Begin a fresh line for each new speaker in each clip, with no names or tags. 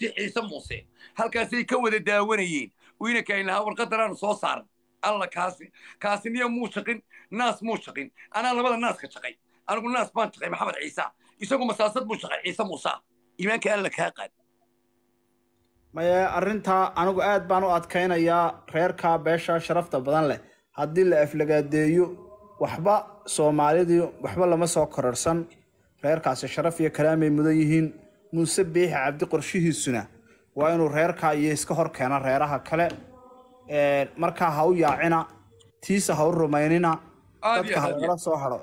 ciise muuse halkaasay ka wada daawanayeen wiinakaynahaa warqadanaanu soo saaran alla kaasi kaasiniya muu shaqin naas muu shaqin anaa labada naaska shaqay anigu naas baan shaqay maxamed ciisa isagu masaasad buu shaqay ciise muusa imaanka alla kaa qaad
maye arrintaa anigu aad baan u adkaynayaa reerka beesha sharafta badan leh haddii la aflagaadeeyo waxba soomaalidii waxba lama soo kororsan reerkaasi sharaf iyo karaamay mudan yihiin muuse beexe cabdi qorshihiisuna waa inuu reerkaa iyo iska hor keena reeraha kale markaa ha u yaacina tiisa ha u rumaynina dadka ha soo hado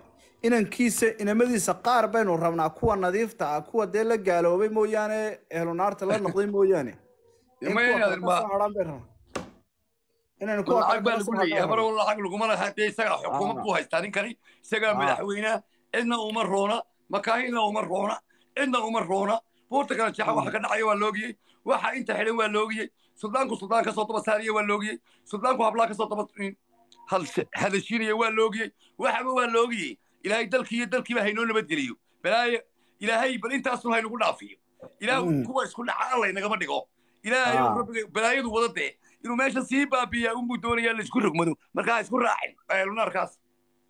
inankiisa inamadiisa qaar baynu rabnaa kuwa nadiifta ah kuwa dee la gaaloobay mooyaane ehlunaarta la noqday mooyaane lacag baa lagu leeyahay mar
lacag laguma laha dee isagaa xukuumad ah. buu haystaa ninkani isagaa ah. madaxweyneha cidna uma roona makaahilna uma roona cidna uma roona buurta kala jexa waxa ka dhacaya waa loogiyey waxa inta xidhan waa loogiyey suldaanku suldaan ka daba saariya waa loogiyey suldaanku hablaa kasoo soo daba hadashiinaya waa loogiyey waxaba waa loogiyey ilahay dalkii dalkiiba haynoo nabadgeliyo balaayo ilaahay bal intaasun haynagu dhaafiyo ilaah kuwa isku dhaca allay nagama dhigo ilaahay rabbiga balaayadu wada dee inuu meesha sii baabiya unbuu doonayaa la rogmado marka ha isku raacin
lunaarkaas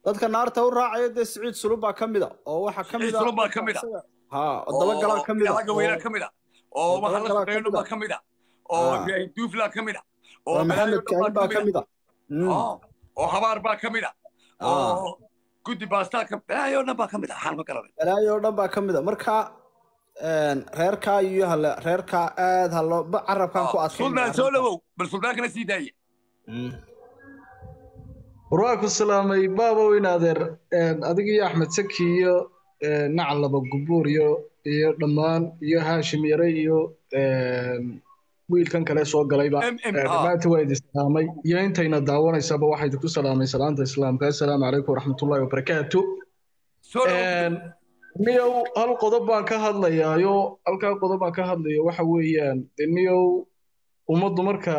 dadka naarta u raacaya dee siciid sulub baa ka mid a
oo waxa ka mid a sulub baa ka mid a ha dabagala kamid ragga weyna kamid ah oo maxamed kayno ba kamid ah oo ibrahim duufla kamid ah oo maxamed kayno ba kamid ah oo habaar ba kamid ah oo guddi baastaalka balaayo dhan baa kamid ah xaan ma garan
balaayo dhan baa kamid ah marka reerkaa iyo hale reerkaa aad halo ba carabkan ku adkay suldaan soo
dhawow bal suldaankana sii daaya
war waa ku salaamay baabo inadeer adiga iyo axmed saki iyo nacal laba gubuur iyo iyo dhammaan iyo haashim yare iyo wiilkan kale soo galayba dhammaanta waa idi salaamay iyo intayna daawanaysaba waxaa idinku salaamay salaanta islaamka assalaamu calaykum waraxmatullahi wabarakaatu niyow hal qodob baan ka hadlayaayo halkaa qodob baan ka hadlayo waxa weeyaan niyow ummaddu marka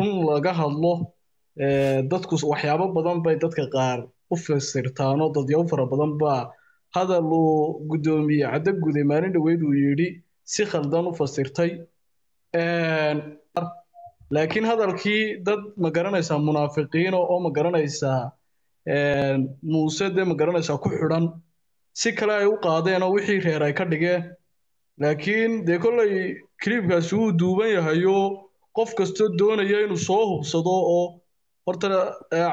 run laga hadlo dadku waxyaabo badan bay dadka qaar u fasirtaanoo dadyaabo fara badan baa hadal uu guddoomiye caddo gude maalin dhaweyd uu yidhi si khaldan u fasirtay laakiin hadalkii dad ma garanaysaa munaafiqiino oo ma garanaysaa muuse dee ma garanaysaa ku xidhan si kale ay u qaadeen oo wixii reer ay ka dhigeen laakiin dee kollay kiliibkaasi wuu duuban yahayo qof kastoo doonaya inuu soo hubsado oo horta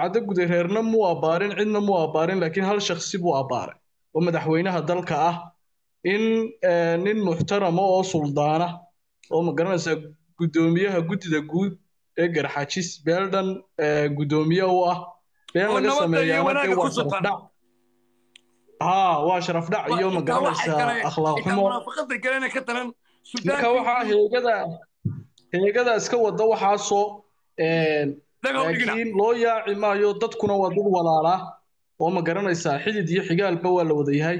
caddo eh, gude reerna muu abbaarin cidna muu abbaarin laakiin hal shaksi buu abbaaray oo madaxweynaha dalka ah in eh, nin muxtarama oo suldaana oo magaranaysaa gudoomiyaha guddida guud ee garxajis beeldan eh, guddoomiye u ah beelaga laga sameeyaa ها واشرف دع يوم قرص اخلاق حمو marka
waxaa heegada
heegada iska wada waxaasoo soo eh, laakiin loo yaaci maayo dadkuna waa dad walaalaa oo ma garanaysaa xidid iyo xigaalba waa la wada yahay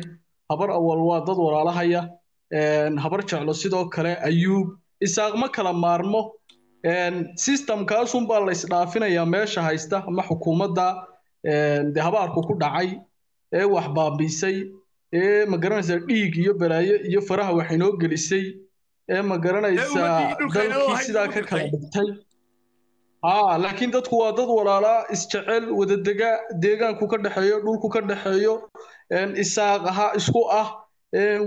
habar awal waa dad walaalahaya habar jeclo sidoo kale ayuub isaaq ma kala maarmo sistamkaasunbaa la isdhaafinayaa meesha haysta ama xukuumadda de habaarku ku dhacay ee wax baabiisay ee ma garanaysaa dhiig iyo balaayo iyo faraha wax inoo gelisay ee ma garanaysaa dalkii sidaa ka kala dhigtay ha laakiin dadku waa dad walaalaa isjecel wadadegaa deegaanku ka dhexeeyo dhulku ka dhexeeyo aha isku ah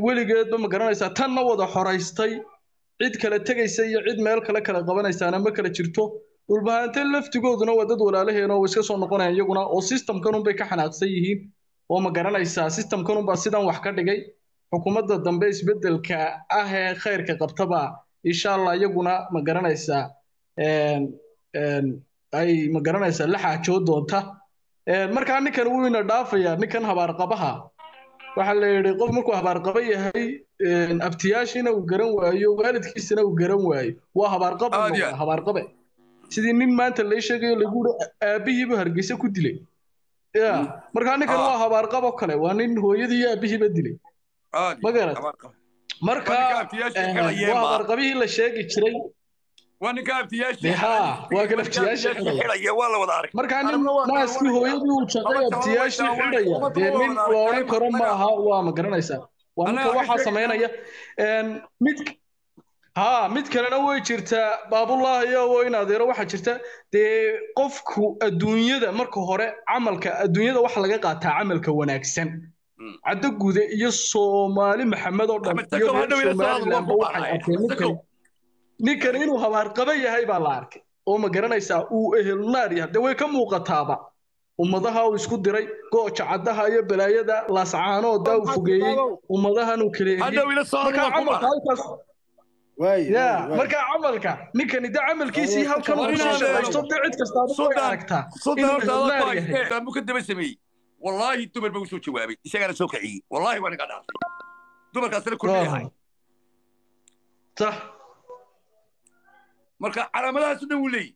weligeedba ma garanaysaa tanna wada xoraystay cid kala tegaysa iyo cid meel kale kala qabanaysaana ma kala jirto dhulbahaante laftigooduna waa dad walaalaheena oo iska soo noqonaya iyaguna oo sistamkanunbay ka xanaaqsan yihiin oo ma garanaysaa sistamkanunbaa sidan wax ka dhigay xukuumadda dambe isbeddelka ah ee khayrka qabtaba insha allah iyaguna ma garanaysaa ay ma garanaysa la xaajoo doonta markaa ninkan wuu dhaafaya ninkan habaarqabaha waxaa la yidhi qof markuu habaarqaba yahay abtiyaashina uu garan waayo waalidkiisana uu garan waayo waa habaarqab sidii nin maanta lai sheegayo lagu yidhi aabbihiibu hargeysa ku dilay ya hmm. markaa ninkan ah. waa habaarqab oo kale waa nin hooyadii iyo dilay ma garat waa habaarqabihii la sheegi jiray waa ninka abtiyaashwaakanabtiyaasha xidhaya waa la wada arag markaa nin naaskii
hooyadii uu jaqay abtiyaashii xidhaya dee nin la odhan karo ma
aha waa ma garanaysaa waa ninka waxaa samaynaya mid haa mid kalena way jirtaa baabulaahayo wo in adeero waxaa jirta dee qofku adduunyada marka hore camalka adduunyada waxa laga qaataa camalka wanaagsan hmm. caddogude iyo soomaali maxamed oo dhan iyo somalilanba waxay arkeen ninkani inuu habaarqaba yahay baa la arkay oo ma garanaysaa uu ehelnaar yahay dee way ka muuqataaba ummadaha u isku diray gooja caddaha iyo balaayada laascaanooda uu fogeeyey ummadahan uu kaleeya markaa camalka ninkani de camalkiisii halkan uu kusoo eh, cid kastaaba aragtaa
wallaahi dumar baa u jawaabay isagaana soo kiciyey wallaahi waa ninkaa dhaartay dumarkaasna kulmiyahay marka calaamadahaas o dhan wuu leeyahy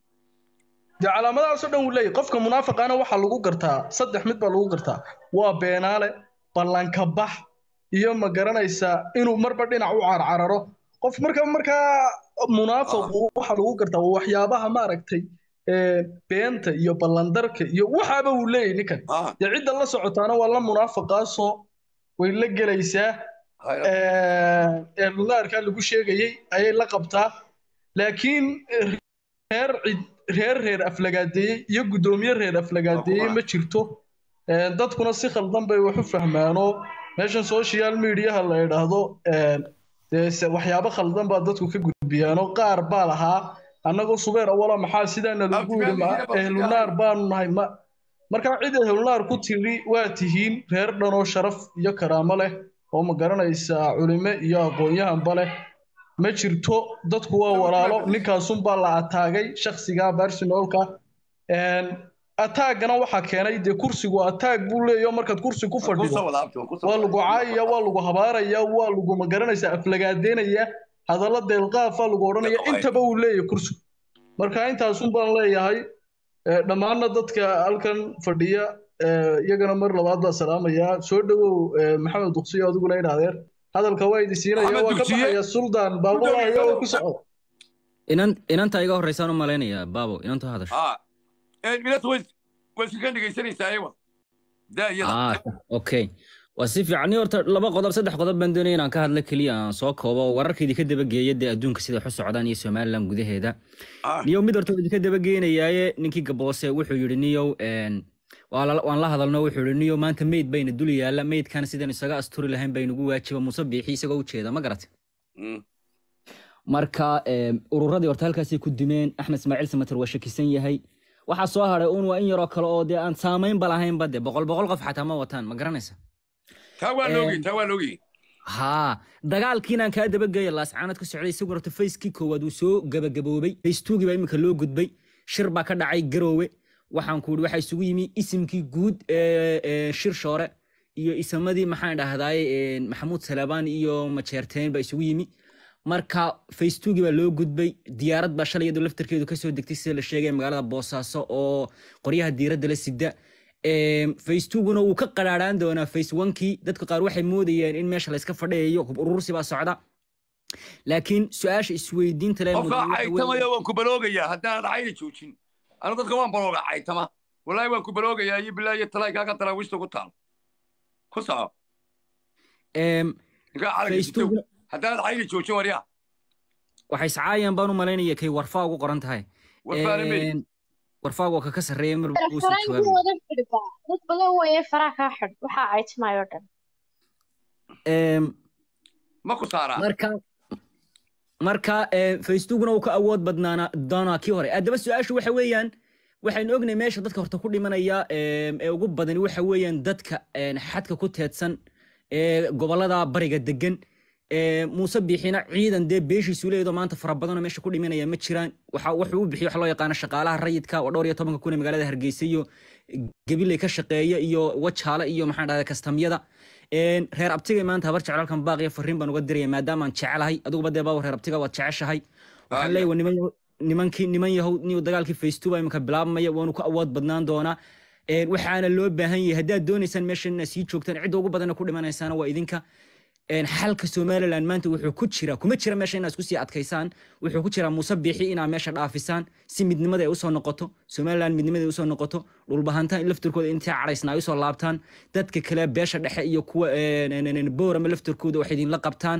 calaamadahaasoo dhan
wuu leeyahy qofka munaafaqaana waxaa lagu gartaa saddex mid baa lagu gartaa waa beenaale ballanka bax iyo ma garanaysaa inuu marba dhinac u carcararo qof marka markaa munaafaqu waxaa lagu gartaa waxyaabaha maaragtay beenta iyo ballandarka iyo waxaaba uu leeyahy ninkan dee cidda la socotaana waa la munaafaqaasoo way la gelaysaa ee lunaarkaa lagu sheegayey ayay la qabtaa laakiin reer reer reer aflagaadeeye iyo guddoomiye reer aflagaadeeye ma jirto dadkuna si khaldan bay wax u fahmaano meeshan social mediaha la idhaahdo waxyaabo khaldan baa dadku ka gudbiyaano qaar baa lahaa annagoo subeer awala maxaa sidaana lagu yidhi ehlunaar baanu nahay ma markaa cid ehlunaar ku tidhi waa tihiin reer dhanoo sharaf iyo karaamo leh oo ma garanaysaa culime iyo aqoon leh ma jirto dadku waa walaalo ninkaasun ninkaasunbaa la ataagay shaksiga barsinolka ataaggana waxaa keenay dee kursigu ataag buu leeyaho markaad kursi ku fadhido waa lagu caayaya waa lagu habaaraya waa lagu magaranaysa aflagaadeynaya hadalla deelqaafaa lagu odhanaya intaba uu leeyahay kursigu marka intaasun baan leeyahay dhammaanna dadka halkan fadhiya iyagana mar labaad baa salaamayaa soo dhowow maxamed duqsiyo adiguna in adeer hadalka waa idi siinayo waa ka baxaya suldaan baabulahayo ku
socdo inan inanta iga horreysaan u malaynayaa baabo inanta hadasho ah, eh, inanta way way iska dhegaysanaysaa aywa daa iyada ah, okay waa si fiican horta laba qodob saddex qodob baan doonaya inaan ka hadlo keliya aan soo koobo wararka idinka dabageeya dee adduunka sida waxu socdaan iyo somaliland gudaheeda ah. niyow mid horta idinka dabageynayaaye ninkii gaboose wuxuu yidhi niyow waan la hadalno wuxuu ihi niyo maanta meyd bayna dul yaalla meydkan sidan isaga asturi lahayn baynagu waajiba muuse biixi isagoo u jeeda ma garate mm. marka ururadii horta halkaasay ku dimeen axmed ismaaciil samater waa shakisan yahay waxaa soo hadhay uun waa in yaroo kale oo dee aan saamaynba lahaynba de boqol boqol qof xataa ma wataan ma garanaysa haa dagaalkii kaa dabageeya laascaanad ku socday isagu horta facekii koowaad uu soo gabagaboobay facetugii baa iminka loo gudbay shir baa ka dhacay garoowe waxaan ku uri waxaa isugu yimi isimkii guud shirshoore iyo isamadii maxaan dhahdaay maxamuud salaabaan iyo majeerteyn baa isugu yimi marka facebookii baa loo gudbay diyaarad baa shalay iyadoo laftarkeedu kasoo degtay sida la sheegay magaalada boosaaso oo qoryaha diiradda la sida facebookuna wuu ka qaraaraan doonaa face dadka qaar waxay moodayeen in meesha layska fadhiyayo hub urursi baa socda laakiin su-aasha isweydiinta leh qofka caytamayo
waan ku baloogayaa haddaan dhacayna joojin ana dadka waan barooga caytama wallaahi waan ku baroogayaa iyo bilaa iyo talaay kaaga daraawiista ugu taal ku soco
haddaanad cayga joojin waryaa waxay sacaayan baan u malaynaya kay warfaa ugu qoran tahay warfaag ka kaka sarreeya mar dad badan weeye faraa kaa xidh waxaa caytimayo dhan ma ku saaraa marka eh, facebookna uu ka awood badnaana doonaa kii hore addaba su-aashu waxa weeyaan waxaynu ognay meesha dadka horta ku dhimanaya ee ugu badani waxa weeyaan dadka xadka ku teedsan ee gobolada bariga degan muuse biixina ciidan dee beeshiisu leedo maanta fara badanoo meesha ku dhimanaya ma jiraan wuxuu u bixiy waxa loo yaqaana shaqaalaha rayidka oo dhowr iyo tobanka kun ee magaalada hargeysa iyo gebiley ka shaqeeya iyo wajaale iyo maxaan dhahda kastamyada reer abtiga maanta habar jeclaalkan baaqiya fariin baan uga diraya maadaamaan jecelahay adiguba dee baawa reer abtiga waad jeceshahay waxaan leeyahay niman nimankii niman yahow niyo dagaalkii faystuba imika bilaabmaya waanu ku awood badnaan doonaa waxaana loo baahan yahay haddaad doonaysaan meesha inaad sii joogtaan cidda ugu badana ku dhimanaysaana waa idinka xalka somalilan maanta wuxuu ku jira kuma jira meesha inaad isku sii adkaysaan wuxuu ku jiraa muuse biixi inaa meesha dhaafisaan si midnimada ay usoo noqoto somalilan midnimada ay usoo noqoto dhulbahantaan in laftarkooda intaa cadhaysna ay usoo laabtaan dadka kale beesha dhexe iyo kuwa boor ama laftarkooda idinla qabtaan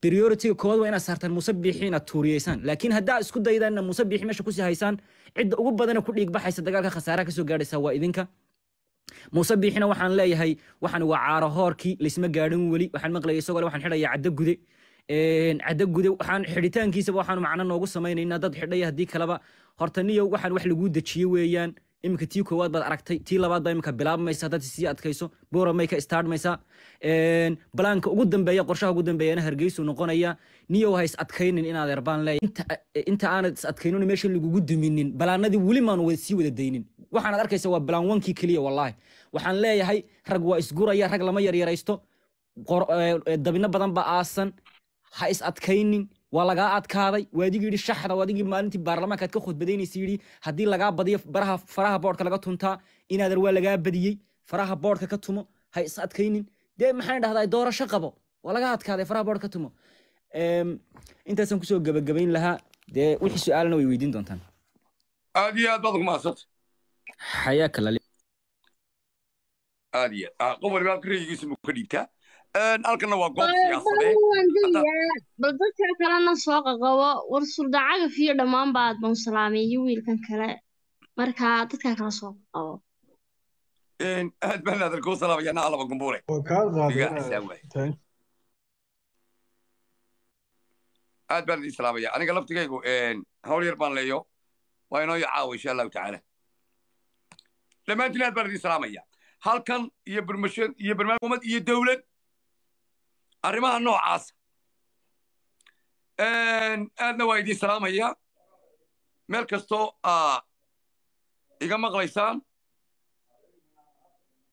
priority koowaad waa inaad saartaan muuse biixi inaad tuuriyeysaan laakiin haddaa isku daydaan muuse biixi meesha kusii haysaan cidda ugu badana ku dhiigbaxaysa dagaalka khasaaraha kasoo gaadhaysa waa idinka muuse biixina waxaan leeyahay waxan waa caaro hoorkii laysma gaadhin weli waxaan maqlaya isagoo le waxaan xidhaya caddagude caddagude waxaan xidhitaankiisaba waxaanu macno noogu samaynayna dad xidhaya haddii kaleba horta niyow waxaan wax lagu dejiye weeyaan imika tii koowaad baad aragtay tii labaad baa iminka bilaabmaysa haddaad sii adkayso buura may ka staarmaysaa balaanka ugu dambeeya qorshaha ugu dambeeyana hargeysu noqonaya niyow ha is adkaynin inaad erbaan leeya inta aanad is adkaynin meesha lagugu duminin balaanadii weli maan sii wada daynin waxaanad arkaysa waa balaan wankii keliya wallaahi waxaan leeyahay rag waa isguraya rag lama yaryaraysto dabino badan baa aasan ha is adkaynin waa lagaa adkaaday waa adigii yidhi shaxda oo adigii maalintii baarlamaankaad ka khudbadaynaysa yidhi haddii lagaa badiyo baraha faraha boodhka laga tuntaa inaadan waa lagaa badiyey faraha boodhka ka tumo ha is adkaynin dee maxaan dhahdaa doorasho qabo waa lagaa adkaaday faraha boodh ka tumo intaasaan kusoo gebagabayn lahaa dee wixii su-aalna way weydiin doontaan aad iyo aad baad ugumahadsanta
xayaa kala aad iyo aad qof waliba halka raygiisa ka dhiigtaa halkana waa goob
dadka kalena soo qaqabo war suldacagaf iyo dhammaan baad baunsalaamiyo wiilkan kale marka
dadka kale soo qaqabo
aad baan kuu salaamaya anaa alaba aad baan idin salaamaya aniga laftigaygu hawl yar baan leeyo waa inoo yacaawa insha allahu tacaala dhammaantiin aad baan idin salaamaya halkan iyo burmashad iyo barnaamij iyo dowlad arrimaha noocaasa e, e aadna waa idin salaamaya meel kastoo aa iga maqlaysaan